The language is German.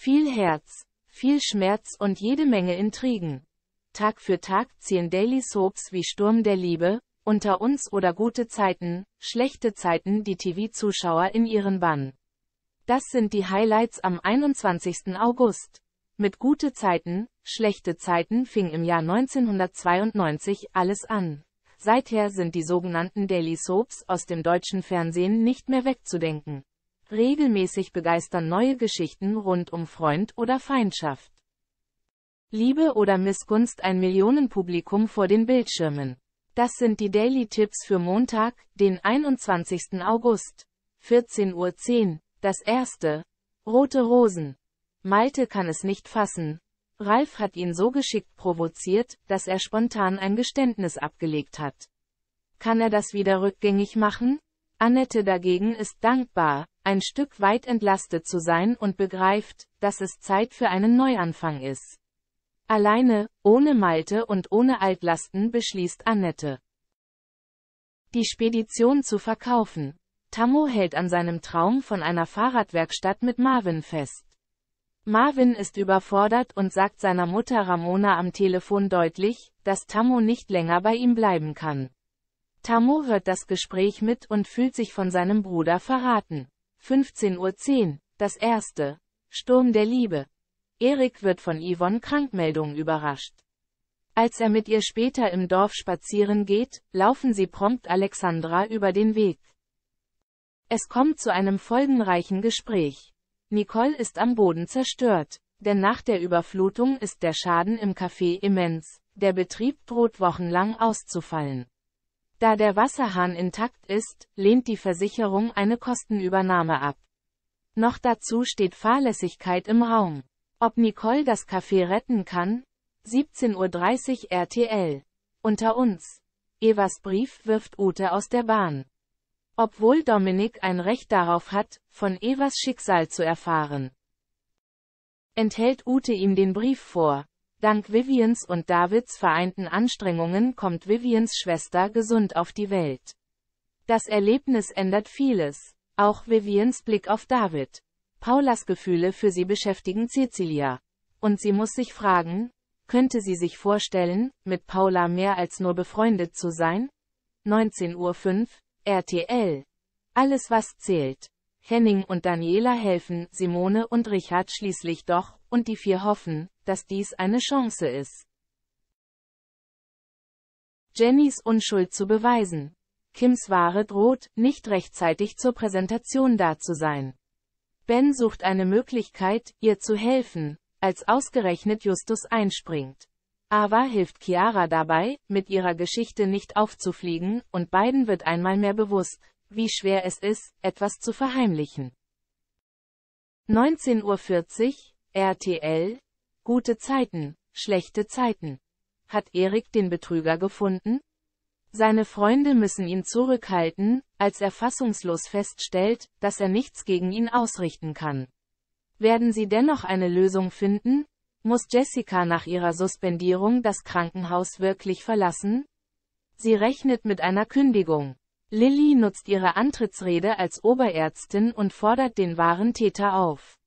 Viel Herz, viel Schmerz und jede Menge Intrigen. Tag für Tag ziehen Daily Soaps wie Sturm der Liebe, unter uns oder gute Zeiten, schlechte Zeiten die TV-Zuschauer in ihren Bann. Das sind die Highlights am 21. August. Mit gute Zeiten, schlechte Zeiten fing im Jahr 1992 alles an. Seither sind die sogenannten Daily Soaps aus dem deutschen Fernsehen nicht mehr wegzudenken. Regelmäßig begeistern neue Geschichten rund um Freund oder Feindschaft. Liebe oder Missgunst ein Millionenpublikum vor den Bildschirmen. Das sind die Daily Tipps für Montag, den 21. August. 14.10 Uhr. Das erste. Rote Rosen. Malte kann es nicht fassen. Ralf hat ihn so geschickt provoziert, dass er spontan ein Geständnis abgelegt hat. Kann er das wieder rückgängig machen? Annette dagegen ist dankbar, ein Stück weit entlastet zu sein und begreift, dass es Zeit für einen Neuanfang ist. Alleine, ohne Malte und ohne Altlasten beschließt Annette, die Spedition zu verkaufen. Tammo hält an seinem Traum von einer Fahrradwerkstatt mit Marvin fest. Marvin ist überfordert und sagt seiner Mutter Ramona am Telefon deutlich, dass Tammo nicht länger bei ihm bleiben kann. Tammo hört das Gespräch mit und fühlt sich von seinem Bruder verraten. 15.10 Uhr, das erste. Sturm der Liebe. Erik wird von Yvonne Krankmeldung überrascht. Als er mit ihr später im Dorf spazieren geht, laufen sie prompt Alexandra über den Weg. Es kommt zu einem folgenreichen Gespräch. Nicole ist am Boden zerstört, denn nach der Überflutung ist der Schaden im Café immens, der Betrieb droht wochenlang auszufallen. Da der Wasserhahn intakt ist, lehnt die Versicherung eine Kostenübernahme ab. Noch dazu steht Fahrlässigkeit im Raum. Ob Nicole das Café retten kann? 17.30 Uhr RTL. Unter uns. Evas Brief wirft Ute aus der Bahn. Obwohl Dominik ein Recht darauf hat, von Evas Schicksal zu erfahren, enthält Ute ihm den Brief vor, Dank Vivians und Davids vereinten Anstrengungen kommt Vivians Schwester gesund auf die Welt. Das Erlebnis ändert vieles. Auch Vivians Blick auf David. Paulas Gefühle für sie beschäftigen Cecilia. Und sie muss sich fragen, könnte sie sich vorstellen, mit Paula mehr als nur befreundet zu sein? 19.05 Uhr, RTL. Alles was zählt. Henning und Daniela helfen, Simone und Richard schließlich doch, und die vier hoffen, dass dies eine Chance ist. Jennys Unschuld zu beweisen. Kims Ware droht, nicht rechtzeitig zur Präsentation da zu sein. Ben sucht eine Möglichkeit, ihr zu helfen, als ausgerechnet Justus einspringt. Ava hilft Chiara dabei, mit ihrer Geschichte nicht aufzufliegen, und beiden wird einmal mehr bewusst, wie schwer es ist, etwas zu verheimlichen. 19.40 Uhr, RTL, Gute Zeiten, schlechte Zeiten. Hat Erik den Betrüger gefunden? Seine Freunde müssen ihn zurückhalten, als er fassungslos feststellt, dass er nichts gegen ihn ausrichten kann. Werden sie dennoch eine Lösung finden? Muss Jessica nach ihrer Suspendierung das Krankenhaus wirklich verlassen? Sie rechnet mit einer Kündigung. Lilly nutzt ihre Antrittsrede als Oberärztin und fordert den wahren Täter auf.